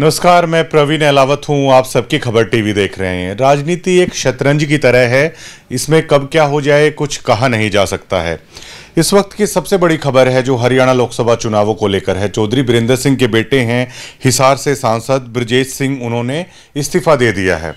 नमस्कार मैं प्रवीण अलावत हूँ आप सबकी खबर टीवी देख रहे हैं राजनीति एक शतरंज की तरह है इसमें कब क्या हो जाए कुछ कहा नहीं जा सकता है इस वक्त की सबसे बड़ी खबर है जो हरियाणा लोकसभा चुनावों को लेकर है चौधरी बीरेंद्र सिंह के बेटे हैं हिसार से सांसद ब्रजेश सिंह उन्होंने इस्तीफा दे दिया है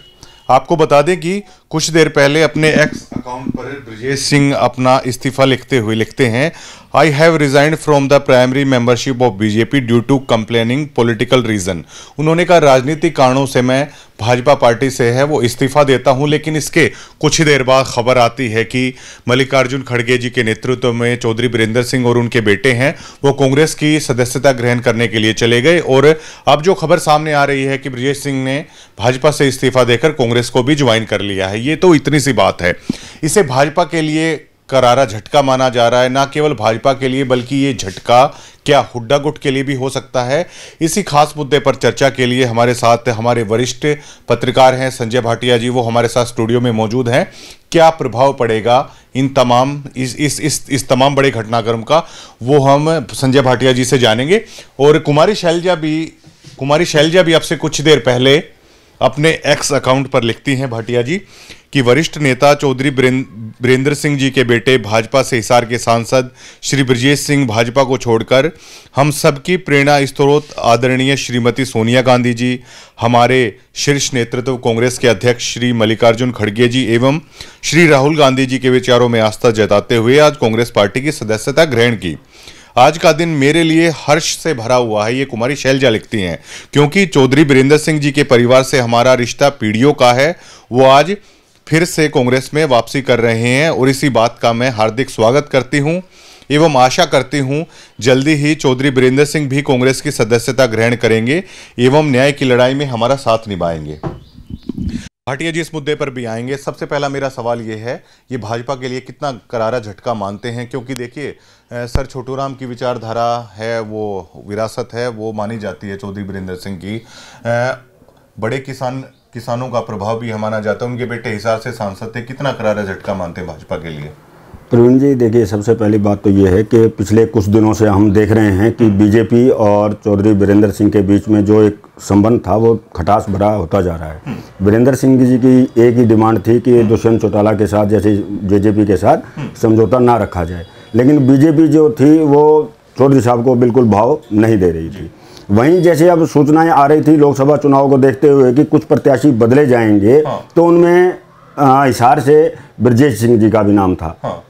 आपको बता दें कि कुछ देर पहले अपने एक्स अकाउंट पर ब्रजेश सिंह अपना इस्तीफा लिखते हुए लिखते हैं I have resigned from the primary membership of BJP due to complaining political reason उन्होंने कहा राजनीतिक कारणों से मैं भाजपा पार्टी से है वो इस्तीफा देता हूं लेकिन इसके कुछ ही देर बाद खबर आती है कि मल्लिकार्जुन खड़गे जी के नेतृत्व में चौधरी बीरेंद्र सिंह और उनके बेटे हैं वो कांग्रेस की सदस्यता ग्रहण करने के लिए चले गए और अब जो खबर सामने आ रही है कि ब्रजेश सिंह ने भाजपा से इस्तीफा देकर कांग्रेस को भी ज्वाइन कर लिया है ये तो इतनी सी बात है इसे भाजपा के लिए करारा झटका माना जा रहा है ना केवल भाजपा के लिए बल्कि ये झटका क्या हुड्डा गुट के लिए भी हो सकता है इसी खास मुद्दे पर चर्चा के लिए हमारे साथ हमारे वरिष्ठ पत्रकार हैं संजय भाटिया जी वो हमारे साथ स्टूडियो में मौजूद हैं क्या प्रभाव पड़ेगा इन तमाम इस इस इस इस तमाम बड़े घटनाक्रम का वो हम संजय भाटिया जी से जानेंगे और कुमारी शैलजा भी कुमारी शैलजा भी आपसे कुछ देर पहले अपने एक्स अकाउंट पर लिखती हैं भाटिया जी कि वरिष्ठ नेता चौधरी बीरेंद्र सिंह जी के बेटे भाजपा से हिसार के सांसद श्री ब्रजेश सिंह भाजपा को छोड़कर हम सबकी प्रेरणा स्त्रोत आदरणीय श्रीमती सोनिया गांधी जी हमारे शीर्ष नेतृत्व कांग्रेस के अध्यक्ष श्री मल्लिकार्जुन खड़गे जी एवं श्री राहुल गांधी जी के विचारों में आस्था जताते हुए आज कांग्रेस पार्टी की सदस्यता ग्रहण की आज का दिन मेरे लिए हर्ष से भरा हुआ है ये कुमारी शैलजा लिखती हैं क्योंकि चौधरी बीरेंद्र सिंह जी के परिवार से हमारा रिश्ता पीढ़ियों का है वो आज फिर से कांग्रेस में वापसी कर रहे हैं और इसी बात का मैं हार्दिक स्वागत करती हूं एवं आशा करती हूं जल्दी ही चौधरी बीरेंद्र सिंह भी कांग्रेस की सदस्यता ग्रहण करेंगे एवं न्याय की लड़ाई में हमारा साथ निभाएंगे भाटिया जी इस मुद्दे पर भी आएंगे सबसे पहला मेरा सवाल ये है ये भाजपा के लिए कितना करारा झटका मानते हैं क्योंकि देखिए सर छोटू राम की विचारधारा है वो विरासत है वो मानी जाती है चौधरी बीरेंद्र सिंह की बड़े किसान किसानों का प्रभाव भी माना जाता है उनके बेटे हिसार से सांसद थे कितना करारा झटका मानते हैं भाजपा के लिए प्रवीण जी देखिए सबसे पहली बात तो ये है कि पिछले कुछ दिनों से हम देख रहे हैं कि बीजेपी और चौधरी वीरेंद्र सिंह के बीच में जो एक संबंध था वो खटास भरा होता जा रहा है हम्म। वीरेंद्र सिंह जी की एक ही डिमांड थी कि हम्म। दुष्यंत चौटाला के साथ जैसे जेजेपी के साथ हम्म। समझौता ना रखा जाए लेकिन बीजेपी जो थी वो चौधरी साहब को बिल्कुल भाव नहीं दे रही थी वहीं जैसे अब सूचनाएं आ रही थी लोकसभा चुनाव को देखते हुए कि कुछ प्रत्याशी बदले जाएंगे हाँ। तो उनमें हिसार से ब्रजेश सिंह जी का भी नाम था हाँ।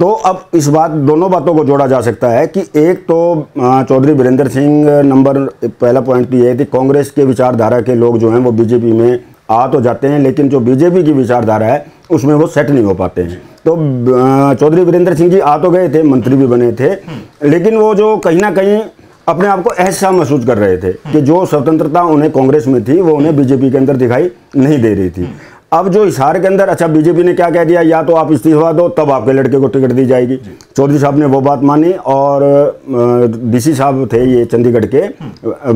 तो अब इस बात दोनों बातों को जोड़ा जा सकता है कि एक तो चौधरी वीरेंद्र सिंह नंबर पहला पॉइंट तो ये थी कांग्रेस के विचारधारा के लोग जो हैं वो बीजेपी में आ तो जाते हैं लेकिन जो बीजेपी की विचारधारा है उसमें वो सेट नहीं हो पाते हैं तो चौधरी वीरेंद्र सिंह जी आ तो गए थे मंत्री भी बने थे हम्म। लेकिन वो जो कहीं ना कहीं अपने आप को ऐसा महसूस कर रहे थे कि जो स्वतंत्रता उन्हें कांग्रेस में थी वो उन्हें बीजेपी के अंदर दिखाई नहीं दे रही थी अब जो इशार के अंदर अच्छा बीजेपी ने क्या कह दिया या तो आप इस्तीफा दो तब आपके लड़के को टिकट दी जाएगी चौधरी साहब ने वो बात मानी और डीसी साहब थे ये चंडीगढ़ के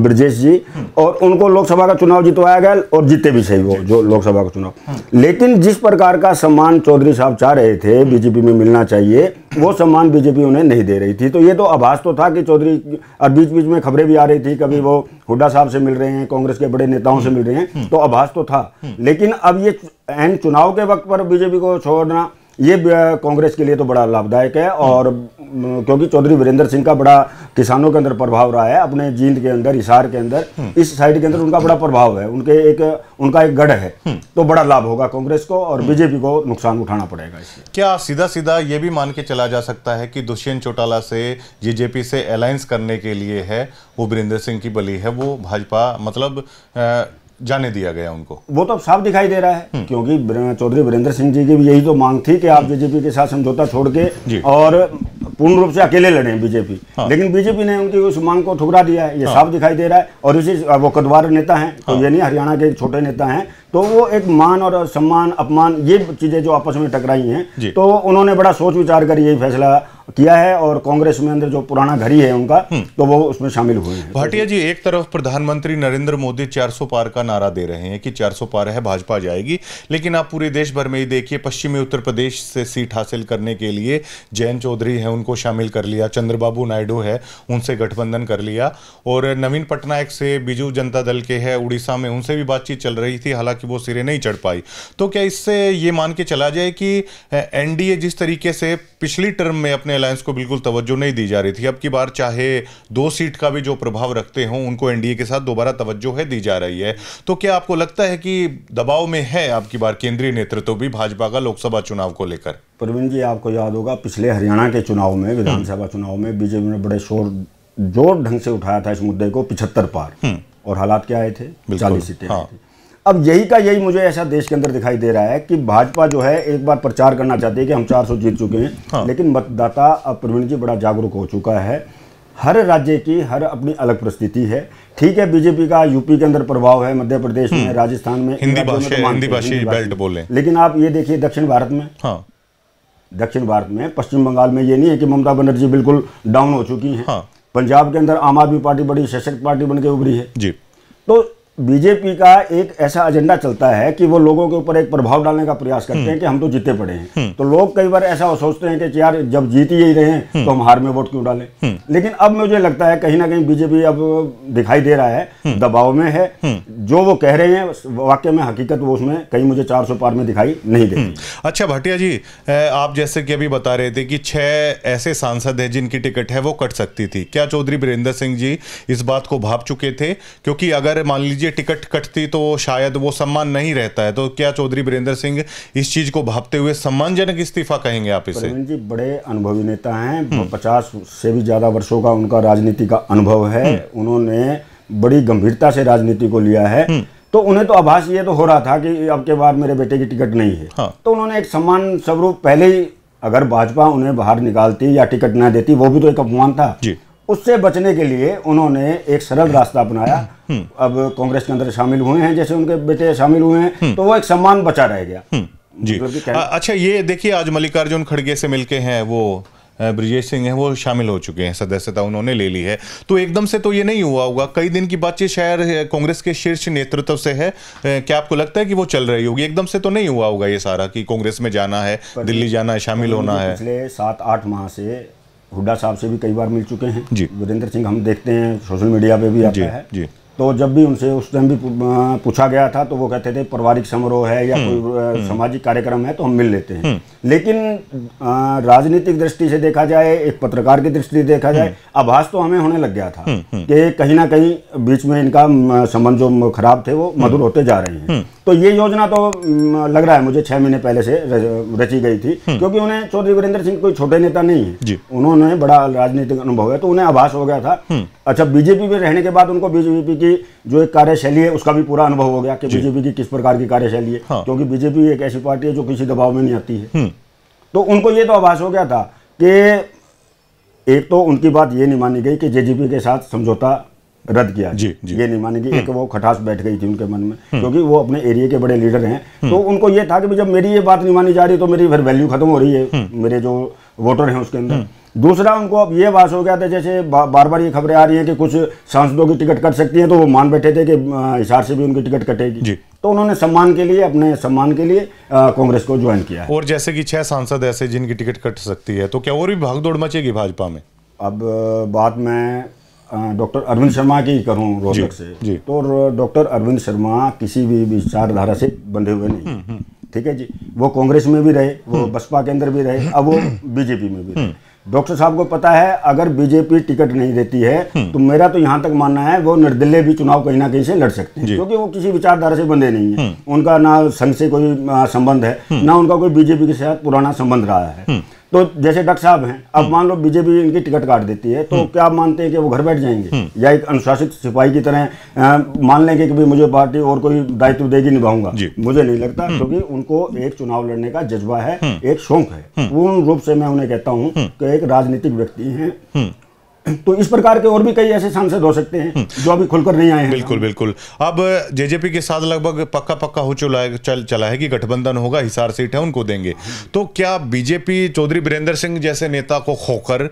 ब्रजेश जी और उनको लोकसभा का चुनाव जितवाया गया और जीते भी सही वो जो लोकसभा का चुनाव हम्म। लेकिन जिस प्रकार का सम्मान चौधरी साहब चाह रहे थे हम्म। बीजेपी में मिलना चाहिए वो सम्मान बीजेपी उन्हें नहीं दे रही थी तो ये तो आभास तो था कि चौधरी और बीच बीच में खबरें भी आ रही थी कभी वो हुड्डा साहब से मिल रहे हैं कांग्रेस के बड़े नेताओं से मिल रहे हैं तो आभास तो था हम्म। लेकिन अब ये एंड चुनाव के वक्त पर बीजेपी को छोड़ना ये कांग्रेस के लिए तो बड़ा लाभदायक है और क्योंकि चौधरी वीरेंद्र सिंह का बड़ा किसानों के अंदर प्रभाव रहा है अपने जींद के अंदर हिसार के अंदर हम्म। इस साइड के अंदर उनका बड़ा प्रभाव है उनके एक उनका एक गढ़ है हम्म। तो बड़ा लाभ होगा कांग्रेस को और हम्म। बीजेपी को नुकसान उठाना पड़ेगा इससे क्या सीधा सीधा ये भी मान के चला जा सकता है कि दुष्यंत चौटाला से जेजेपी से अलायंस करने के लिए है वो वीरेंद्र सिंह की बली है वो भाजपा मतलब जाने दिया गया उनको वो तो साफ दिखाई दे रहा है हम्म। क्योंकि चौधरी वीरेंद्र सिंह जी की भी यही तो मांग थी कि आप हम्म। बीजेपी के साथ समझौता छोड़ के और पूर्ण रूप से अकेले लड़े बीजेपी हाँ। लेकिन बीजेपी ने उनकी उस मांग को ठुकरा दिया है ये हाँ। साफ दिखाई दे रहा है और इसी वो कदवार नेता है तो हाँ। ये नहीं हरियाणा के एक छोटे नेता है तो वो एक मान और सम्मान अपमान ये चीजें जो आपस में टकराई हैं तो उन्होंने बड़ा सोच विचार कर यही फैसला किया है और कांग्रेस में अंदर जो पुराना घड़ी है उनका हम्म। तो वो उसमें शामिल हुए हैं भाटिया जी एक तरफ प्रधानमंत्री नरेंद्र मोदी 400 पार का नारा दे रहे हैं कि 400 पार है भाजपा जाएगी लेकिन आप पूरे देश भर में ही देखिए पश्चिमी उत्तर प्रदेश से सीट हासिल करने के लिए जैन चौधरी है उनको शामिल कर लिया चंद्रबाबू नायडू है उनसे गठबंधन कर लिया और नवीन पटनायक से बीजू जनता दल के है उड़ीसा में उनसे भी बातचीत चल रही थी हालांकि वो सिरे नहीं चढ़ पाई तो क्या इससे ये मान के चला जाए कि एनडीए जिस तरीके से पिछली टर्म में अपने अलायंस को बिल्कुल तवज्जो नहीं दी जा रही थी अब की बार चाहे दो सीट का भी जो प्रभाव रखते हों उनको एनडीए के साथ दोबारा तवज्जो है दी जा रही है तो क्या आपको लगता है कि दबाव में है अब की बार केंद्रीय नेतृत्व भी भाजपा का लोकसभा चुनाव को लेकर प्रवीण जी आपको याद होगा पिछले हरियाणा के चुनाव में हम्म। विधानसभा चुनाव में बीजेपी ने बड़े शोर जोर ढंग से उठाया था इस मुद्दे को पिछहत्तर पार हम्म। और हालात क्या आए थे चालीस सीटें हाँ। अब यही का यही मुझे ऐसा देश के अंदर दिखाई दे रहा है कि भाजपा जो है एक बार प्रचार करना चाहती है कि हम 400 जीत चुके हैं हाँ। लेकिन मतदाता अब प्रवीण जी बड़ा जागरूक हो चुका है हर राज्य की हर अपनी अलग परिस्थिति है ठीक है बीजेपी का यूपी के अंदर प्रभाव है मध्य प्रदेश में हम्म। राजस्थान में हिंदी तो भाषी बेल्ट बोले लेकिन आप ये देखिए दक्षिण भारत में हाँ। दक्षिण भारत में पश्चिम बंगाल में ये नहीं है कि ममता बनर्जी बिल्कुल डाउन हो चुकी है हाँ। पंजाब के अंदर आम आदमी पार्टी बड़ी सशक्त पार्टी बनकर उभरी है जी तो बीजेपी का एक ऐसा एजेंडा चलता है कि वो लोगों के ऊपर एक प्रभाव डालने का प्रयास करते हम्म। हैं कि हम तो जीते पड़े हैं हम्म। तो लोग कई बार ऐसा सोचते हैं कि यार जब जीत ही रहे हैं हम्म। तो हम हार में वोट क्यों डालें लेकिन अब मुझे लगता है कहीं ना कहीं बीजेपी अब दिखाई दे रहा है दबाव में है जो वो कह रहे हैं वाक्य में हकीकत वो उसमें कहीं मुझे चार पार में दिखाई नहीं दे अच्छा भाटिया जी आप जैसे कि अभी बता रहे थे कि छह ऐसे सांसद हैं जिनकी टिकट है वो कट सकती थी क्या चौधरी बीरेंद्र सिंह जी इस बात को भाप चुके थे क्योंकि अगर मान लीजिए ये टिकट कटती तो शायद वो सम्मान नहीं रहता है तो क्या चौधरी बीरेंद्र सिंह इस चीज को भापते हुए सम्मानजनक इस्तीफा कहेंगे आप इसे जी बड़े अनुभवी नेता हैं पचास से भी ज्यादा वर्षों का उनका राजनीति का अनुभव है हम्म। उन्होंने बड़ी गंभीरता से राजनीति को लिया है हम्म। तो उन्हें तो आभास ये तो हो रहा था कि अब के बाद मेरे बेटे की टिकट नहीं है हाँ। तो उन्होंने एक सम्मान स्वरूप पहले ही अगर भाजपा उन्हें बाहर निकालती या टिकट ना देती वो भी तो एक अपमान था उससे बचने के लिए उन्होंने एक सरल रास्ता अपनाया हम्म। अब कांग्रेस के अंदर शामिल हुए हैं जैसे उनके बेटे शामिल हुए हैं हम्म। तो वो एक सम्मान बचा रह गया हम्म। जी मतलब अच्छा ये देखिए आज मल्लिकार्जुन खड़गे से मिलके हैं वो ब्रिजेश सिंह हैं वो शामिल हो चुके हैं सदस्यता उन्होंने ले ली है तो एकदम से तो ये नहीं हुआ होगा कई दिन की बातचीत शायद कांग्रेस के शीर्ष नेतृत्व से है क्या आपको लगता है कि वो चल रही होगी एकदम से तो नहीं हुआ होगा ये सारा कि कांग्रेस में जाना है दिल्ली जाना है शामिल होना है पिछले सात आठ माह से हुड्डा साहब से भी कई बार मिल चुके हैं जी वीरेंद्र सिंह हम देखते हैं सोशल मीडिया पे भी आता जी, है जी तो जब भी उनसे उस टाइम भी पूछा गया था तो वो कहते थे पारिवारिक समारोह है या हम्म, कोई हम्म। सामाजिक कार्यक्रम है तो हम मिल लेते हैं हम्म। लेकिन राजनीतिक दृष्टि से देखा जाए एक पत्रकार की दृष्टि से देखा जाए आभास तो हमें होने लग गया था कि कहीं ना कहीं बीच में इनका संबंध जो खराब थे वो मधुर होते जा रहे हैं तो ये योजना तो लग रहा है मुझे छह महीने पहले से रची गई थी क्योंकि उन्हें चौधरी वीरेंद्र सिंह कोई छोटे नेता नहीं है उन्होंने बड़ा राजनीतिक अनुभव है तो उन्हें आभास हो गया था अच्छा बीजेपी में रहने के बाद उनको बीजेपी की की जो एक कार्यशैली है उसका भी पूरा अनुभव हो गया कि बीजेपी की किस प्रकार की कार्यशैली है हाँ। क्योंकि बीजेपी एक ऐसी पार्टी है जो किसी दबाव में नहीं आती है हम्म। तो उनको ये तो आभास हो गया था कि एक तो उनकी बात ये नहीं मानी गई कि जेजेपी के साथ समझौता रद्द किया जी, जी। ये नहीं मानेगी एक हम्म। वो खटास बैठ गई थी उनके मन में हम्म। क्योंकि वो अपने एरिया के बड़े लीडर हैं तो उनको ये था कि जब मेरी ये बात नहीं मानी जा रही तो मेरी फिर वैल्यू खत्म हो रही है मेरे जो वोटर हैं उसके अंदर दूसरा उनको अब ये बात हो गया था जैसे बार बार ये खबरें आ रही हैं कि कुछ सांसदों की टिकट कट सकती है तो वो मान बैठे थे कि हिसार से भी उनकी टिकट कटेगी तो उन्होंने सम्मान के लिए अपने सम्मान के लिए कांग्रेस को ज्वाइन किया और जैसे कि छह सांसद ऐसे जिनकी टिकट कट सकती है तो क्या और भी भागदौड़ मचेगी भाजपा में अब बात मैं डॉक्टर अरविंद शर्मा की करूं रोहतक से तो डॉक्टर अरविंद शर्मा किसी भी विचारधारा से बंधे हुए नहीं हम्म, हम्म। ठीक है जी वो कांग्रेस में भी रहे वो हम्म। बसपा के अंदर भी रहे अब वो बीजेपी में भी रहे डॉक्टर साहब को पता है अगर बीजेपी टिकट नहीं देती है हम्म। तो मेरा तो यहाँ तक मानना है वो निर्दलीय भी चुनाव कहीं ना कहीं से लड़ सकते हैं क्योंकि वो किसी विचारधारा से बंधे नहीं है हम्म। उनका ना संघ से कोई संबंध है हम्म। ना उनका कोई बीजेपी के साथ पुराना संबंध रहा है तो जैसे डॉक्टर साहब हैं अब हम्म। मान लो बीजेपी इनकी टिकट काट देती है तो हम्म। क्या मानते हैं कि वो घर बैठ जाएंगे हम्म। या एक अनुशासित सिपाही की तरह मान लेंगे कि भाई मुझे पार्टी और कोई दायित्व देगी निभाऊंगा मुझे नहीं लगता क्योंकि उनको एक चुनाव लड़ने का जज्बा है एक शौक है पूर्ण रूप से मैं उन्हें कहता हूँ कि एक राजनीतिक व्यक्ति है तो इस प्रकार के और भी कई ऐसे सांसद हो सकते हैं हम्म। जो अभी खुलकर नहीं आए हैं बिल्कुल बिल्कुल अब जेजेपी के साथ लगभग पक्का पक्का हो चला है चल चला है कि गठबंधन होगा हिसार सीट है उनको देंगे तो क्या बीजेपी चौधरी बीरेंद्र सिंह जैसे नेता को खोकर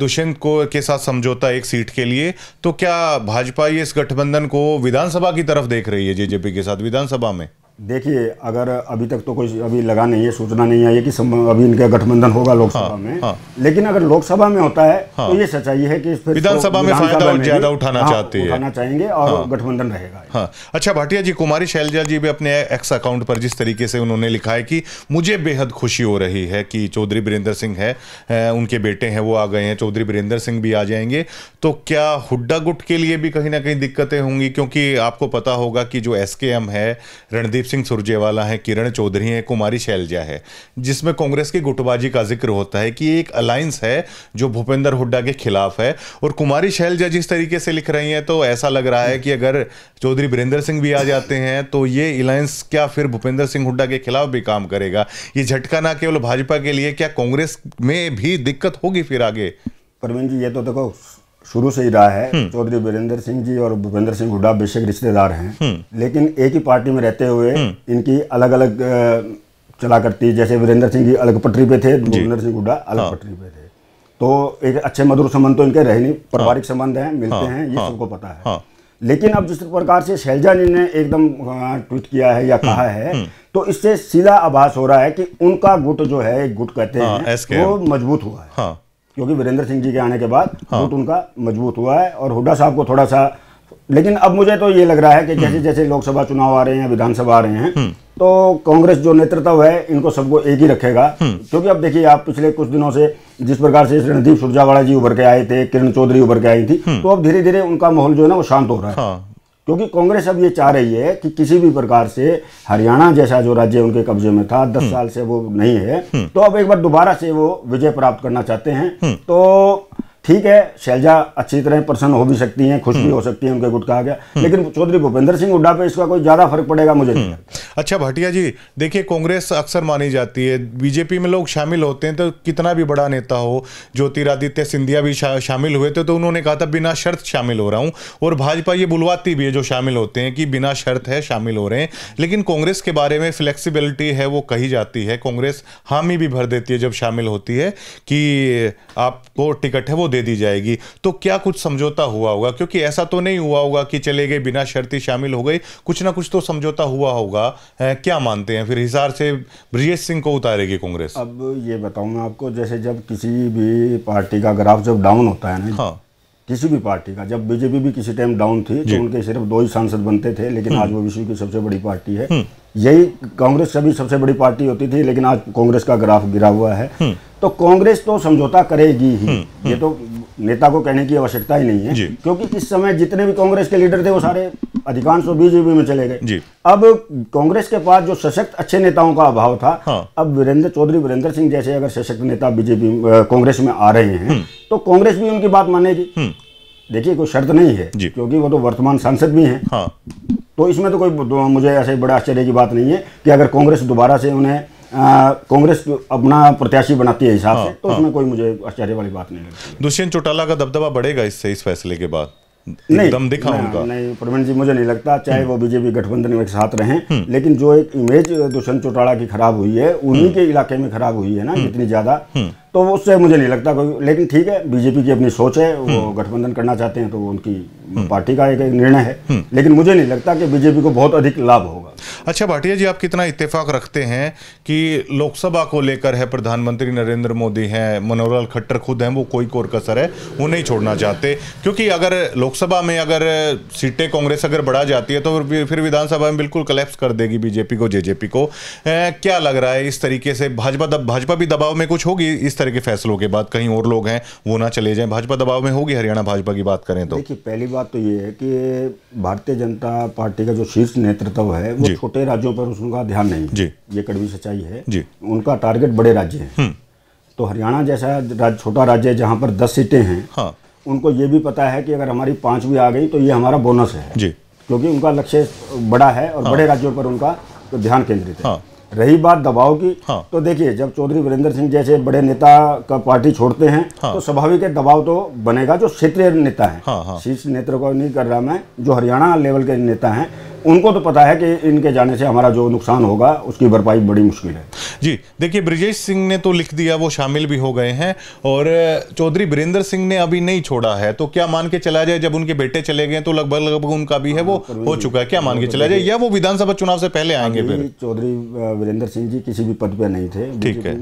दुष्यंत को के साथ समझौता एक सीट के लिए तो क्या भाजपा ये इस गठबंधन को विधानसभा की तरफ देख रही है जेजेपी के साथ विधानसभा में देखिए अगर अभी तक तो कोई अभी लगा नहीं है सूचना नहीं आई है कि अभी इनका गठबंधन होगा लोकसभा हाँ, में हाँ, लेकिन अगर लोकसभा में होता है हाँ, तो ये सच्चाई है कि विधानसभा तो में फायदा ज्यादा उठाना हाँ, चाहती है उठाना चाहेंगे और हाँ, गठबंधन रहेगा हाँ, अच्छा भाटिया जी कुमारी शैलजा जी भी अपने एक्स अकाउंट पर जिस तरीके से उन्होंने लिखा है कि मुझे बेहद खुशी हो रही है कि चौधरी बीरेंद्र सिंह है उनके बेटे हैं वो आ गए हैं चौधरी बीरेंद्र सिंह भी आ जाएंगे तो क्या हुड्डा गुट के लिए भी कहीं ना कहीं दिक्कतें होंगी क्योंकि आपको पता होगा कि जो एस है रणदीप सिंह सुरजेवाला हैं किरण चौधरी हैं कुमारी शैलजा है जिसमें कांग्रेस की गुटबाजी का जिक्र होता है कि एक अलायंस है जो भूपेंद्र हुड्डा के खिलाफ है और कुमारी शैलजा जिस तरीके से लिख रही हैं तो ऐसा लग रहा है कि अगर चौधरी बीरेंद्र सिंह भी आ जाते हैं तो ये अलायंस क्या फिर भूपेंद्र सिंह हुड्डा के खिलाफ भी काम करेगा ये झटका ना केवल भाजपा के लिए क्या कांग्रेस में भी दिक्कत होगी फिर आगे परवीन जी ये तो देखो शुरू से ही रहा है हम्म। चौधरी वीरेंद्र सिंह जी और भूपेंद्र सिंह हुड्डा बेशक रिश्तेदार हैं हम्म। लेकिन एक ही पार्टी में रहते हुए हम्म। इनकी अलग अलग चला करती जैसे वीरेंद्र सिंह जी अलग पटरी पे थे भूपेंद्र सिंह हुड्डा हाँ। अलग पटरी पे थे तो एक अच्छे मधुर संबंध तो इनके रहे नहीं हाँ। पारिवारिक संबंध हैं मिलते हाँ। हैं ये सबको पता है लेकिन अब जिस प्रकार से शैलजा जी ने एकदम ट्वीट किया है या कहा है तो इससे सीधा आभास हो रहा है कि उनका गुट जो है गुट कहते हैं वो मजबूत हुआ है क्योंकि वीरेंद्र सिंह जी के आने के बाद हाँ। उनका मजबूत हुआ है और हुड्डा साहब को थोड़ा सा लेकिन अब मुझे तो ये लग रहा है कि जैसे हम्म। जैसे लोकसभा चुनाव आ रहे हैं विधानसभा आ रहे हैं हम्म। तो कांग्रेस जो नेतृत्व है इनको सबको एक ही रखेगा हम्म। क्योंकि अब देखिए आप पिछले कुछ दिनों से जिस प्रकार से रणदीप सुरजावाला जी उभर के आए थे किरण चौधरी उभर के आई थी तो अब धीरे धीरे उनका माहौल जो है ना वो शांत हो रहा है हाँ। क्योंकि कांग्रेस अब ये चाह रही है कि किसी भी प्रकार से हरियाणा जैसा जो राज्य उनके कब्जे में था दस हम्म। साल से वो नहीं है हम्म। तो अब एक बार दोबारा से वो विजय प्राप्त करना चाहते हैं हम्म। तो ठीक है शैलजा अच्छी तरह प्रसन्न हो भी सकती हैं खुश भी हम्म। हो सकती हैं उनके गुट कहा गया हम्म। लेकिन चौधरी भूपेंद्र सिंह हुड्डा पे इसका कोई ज्यादा फर्क पड़ेगा मुझे नहीं हम्म। अच्छा भाटिया जी देखिए कांग्रेस अक्सर मानी जाती है बीजेपी में लोग शामिल होते हैं तो कितना भी बड़ा नेता हो ज्योतिरादित्य सिंधिया भी शा, शामिल हुए थे तो उन्होंने कहा था बिना शर्त शामिल हो रहा हूँ और भाजपा ये बुलवाती भी है जो शामिल होते हैं कि बिना शर्त है शामिल हो रहे हैं लेकिन कांग्रेस के बारे में फ्लेक्सीबिलिटी है वो कही जाती है कांग्रेस हामी भी भर देती है जब शामिल होती है कि आपको टिकट है वो दे दी जाएगी तो क्या कुछ समझौता हुआ होगा क्योंकि ऐसा तो नहीं हुआ होगा कि चले गए बिना शर्ती शामिल हो गई कुछ ना कुछ तो समझौता हुआ होगा क्या मानते हैं फिर हिसार से ब्रजेश सिंह को उतारेगी कांग्रेस अब ये बताऊंगा आपको जैसे जब किसी भी पार्टी का ग्राफ जब डाउन होता है ना हाँ किसी भी पार्टी का जब बीजेपी भी किसी टाइम डाउन थी तो उनके सिर्फ दो ही सांसद बनते थे लेकिन हम्म। आज वो विश्व की सबसे बड़ी पार्टी है हम्म। यही कांग्रेस सभी सबसे बड़ी पार्टी होती थी लेकिन आज कांग्रेस का ग्राफ गिरा हुआ है हम्म। तो कांग्रेस तो समझौता करेगी ही ये तो नेता को कहने की आवश्यकता ही नहीं है क्योंकि इस समय जितने भी कांग्रेस के लीडर थे वो सारे अधिकांश तो बीजेपी में चले गए अब कांग्रेस के पास जो सशक्त अच्छे नेताओं का अभाव था हाँ। अब वीरेंद्र चौधरी वीरेंद्र सिंह जैसे अगर सशक्त नेता बीजेपी कांग्रेस में आ रहे हैं हम्म। तो कांग्रेस भी उनकी बात मानेगी हम्म। देखिए कोई शर्त नहीं है क्योंकि वो तो वर्तमान सांसद भी है हाँ। तो इसमें तो कोई मुझे ऐसे बड़ा आश्चर्य की बात नहीं है कि अगर कांग्रेस दोबारा से उन्हें कांग्रेस अपना प्रत्याशी बनाती है हिसाब से हाँ, तो उसमें हाँ। कोई मुझे आश्चर्य वाली बात नहीं है दुष्यंत चौटाला का दबदबा बढ़ेगा इससे इस फैसले के बाद एकदम दिखा उनका नहीं प्रवीण जी मुझे नहीं लगता चाहे वो बीजेपी गठबंधन में एक साथ रहे हम्म। लेकिन जो एक इमेज दुष्यंत चौटाला की खराब हुई है उन्हीं हम्म। के इलाके में खराब हुई है ना हम्म। जितनी ज्यादा तो उससे मुझे नहीं लगता कोई लेकिन ठीक है बीजेपी की अपनी सोच है वो हम्म। गठबंधन करना चाहते हैं तो वो उनकी हम्म। पार्टी का एक, एक निर्णय है हम्म। लेकिन मुझे नहीं लगता कि बीजेपी को बहुत अधिक लाभ होगा अच्छा भाटिया जी आप कितना इत्तेफाक रखते हैं कि लोकसभा को लेकर है प्रधानमंत्री नरेंद्र मोदी हैं मनोहरलाल खट्टर खुद हैं वो कोई कोर कसर है वो नहीं छोड़ना चाहते क्योंकि अगर लोकसभा में अगर सीटें कांग्रेस अगर बढ़ा जाती है तो फिर विधानसभा में बिल्कुल कलेप्स कर देगी बीजेपी को जेजेपी को क्या लग रहा है इस तरीके से भाजपा भाजपा भी दबाव में कुछ होगी इस तरह के फैसलों के बाद कहीं और लोग हैं वो ना चले जाएं भाजपा दबाव में होगी हरियाणा भाजपा की बात करें तो देखिए पहली बात तो ये है कि भारतीय जनता पार्टी का जो शीर्ष नेतृत्व है वो छोटे राज्यों पर उनका ध्यान नहीं जी ये कड़वी सच्चाई है जी उनका टारगेट बड़े राज्य है हम्म। तो हरियाणा जैसा राज, छोटा राज्य है जहाँ पर दस सीटें हैं हाँ। उनको ये भी पता है कि अगर हमारी पांच भी आ गई तो ये हमारा बोनस है जी क्योंकि उनका लक्ष्य बड़ा है और हाँ। बड़े राज्यों पर उनका तो ध्यान केंद्रित है हाँ। रही बात दबाव की हाँ। तो देखिए जब चौधरी वीरेंद्र सिंह जैसे बड़े नेता का पार्टी छोड़ते हैं हाँ। तो स्वाभाविक है दबाव तो बनेगा जो क्षेत्रीय नेता है हाँ, हाँ। शीर्ष नेतृत्व को नहीं कर रहा मैं जो हरियाणा लेवल के नेता हैं उनको तो पता है कि इनके जाने से हमारा जो नुकसान होगा उसकी भरपाई बड़ी मुश्किल है जी देखिए ब्रिजेश सिंह ने तो लिख दिया वो शामिल भी हो गए हैं और चौधरी बीरेंद्र सिंह ने अभी नहीं छोड़ा है तो क्या मान के चला जाए जब उनके बेटे चले गए तो लगभग लगभग उनका भी है वो हाँ, हो चुका है क्या हाँ, मान के चला जाए या वो विधानसभा चुनाव से पहले आएंगे चौधरी वीरेंद्र सिंह जी किसी भी पद पर नहीं थे ठीक है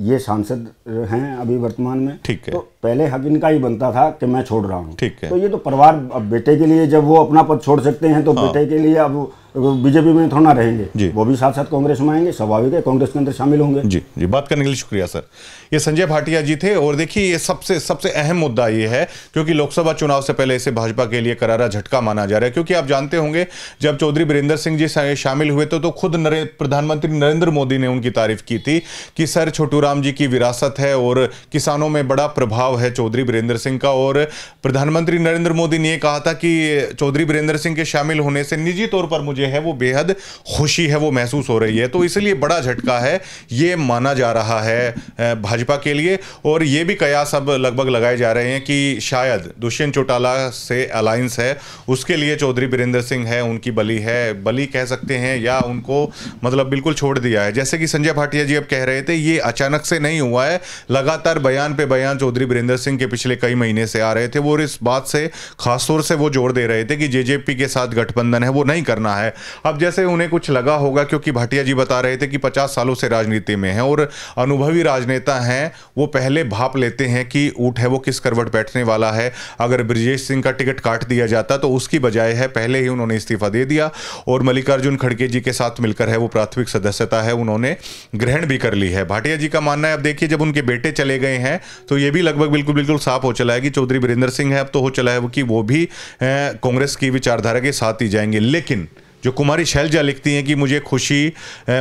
ये सांसद हैं अभी वर्तमान में ठीक है तो पहले हक इनका ही बनता था कि मैं छोड़ रहा हूँ ठीक है तो ये तो परिवार अब बेटे के लिए जब वो अपना पद छोड़ सकते हैं तो हाँ। बेटे के लिए अब बीजेपी में थोड़ा रहेंगे जी वो भी साथ साथ कांग्रेस में आएंगे स्वाभाविक है कांग्रेस के अंदर शामिल होंगे जी जी बात करने के लिए शुक्रिया सर ये संजय भाटिया जी थे और देखिए ये सबसे सबसे अहम मुद्दा ये है क्योंकि लोकसभा चुनाव से पहले इसे भाजपा के लिए करारा झटका माना जा रहा है क्योंकि आप जानते होंगे जब चौधरी बीरेंद्र सिंह जी शामिल हुए थे तो खुद प्रधानमंत्री नरेंद्र मोदी ने उनकी तारीफ की थी कि सर छोटू राम जी की विरासत है और किसानों में बड़ा प्रभाव है चौधरी बीरेंद्र सिंह का और प्रधानमंत्री नरेंद्र मोदी ने कहा था कि चौधरी बीरेंद्र सिंह के शामिल होने से निजी तौर पर मुझे मुझे है वो बेहद खुशी है वो महसूस हो रही है तो इसलिए बड़ा झटका है ये माना जा रहा है भाजपा के लिए और ये भी कयास अब लगभग लगाए जा रहे हैं कि शायद दुष्यंत चौटाला से अलायंस है उसके लिए चौधरी बीरेंद्र सिंह है उनकी बली है बली कह सकते हैं या उनको मतलब बिल्कुल छोड़ दिया है जैसे कि संजय भाटिया जी अब कह रहे थे ये अचानक से नहीं हुआ है लगातार बयान पे बयान चौधरी बीरेंद्र सिंह के पिछले कई महीने से आ रहे थे वो इस बात से खासतौर से वो जोर दे रहे थे कि जेजेपी के साथ गठबंधन है वो नहीं करना है अब जैसे उन्हें कुछ लगा होगा क्योंकि भाटिया जी बता रहे थे कि पचास सालों से राजनीति में हैं और अनुभवी राजनेता हैं वो पहले भाप लेते हैं कि ऊट है वो किस करवट बैठने वाला है अगर ब्रजेश सिंह का टिकट काट दिया जाता तो उसकी बजाय है पहले ही उन्होंने इस्तीफा दे दिया और मल्लिकार्जुन खड़गे जी के साथ मिलकर है वो प्राथमिक सदस्यता है उन्होंने ग्रहण भी कर ली है भाटिया जी का मानना है अब देखिए जब उनके बेटे चले गए हैं तो ये भी लगभग बिल्कुल बिल्कुल साफ हो चला है कि चौधरी वीरेंद्र सिंह है अब तो हो चला है कि वो भी कांग्रेस की विचारधारा के साथ ही जाएंगे लेकिन जो कुमारी शैलजा लिखती हैं कि मुझे खुशी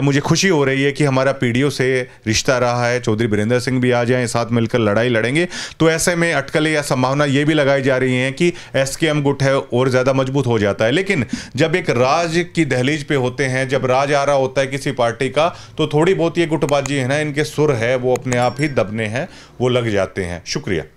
मुझे खुशी हो रही है कि हमारा पीढ़ियों से रिश्ता रहा है चौधरी बीरेंद्र सिंह भी आ जाएं साथ मिलकर लड़ाई लड़ेंगे तो ऐसे में अटकलें या संभावना ये भी लगाई जा रही है कि एस के एम गुट है और ज़्यादा मजबूत हो जाता है लेकिन जब एक राज की दहलीज पे होते हैं जब राज आ रहा होता है किसी पार्टी का तो थोड़ी बहुत ये गुटबाजी है ना इनके सुर है वो अपने आप ही दबने हैं वो लग जाते हैं शुक्रिया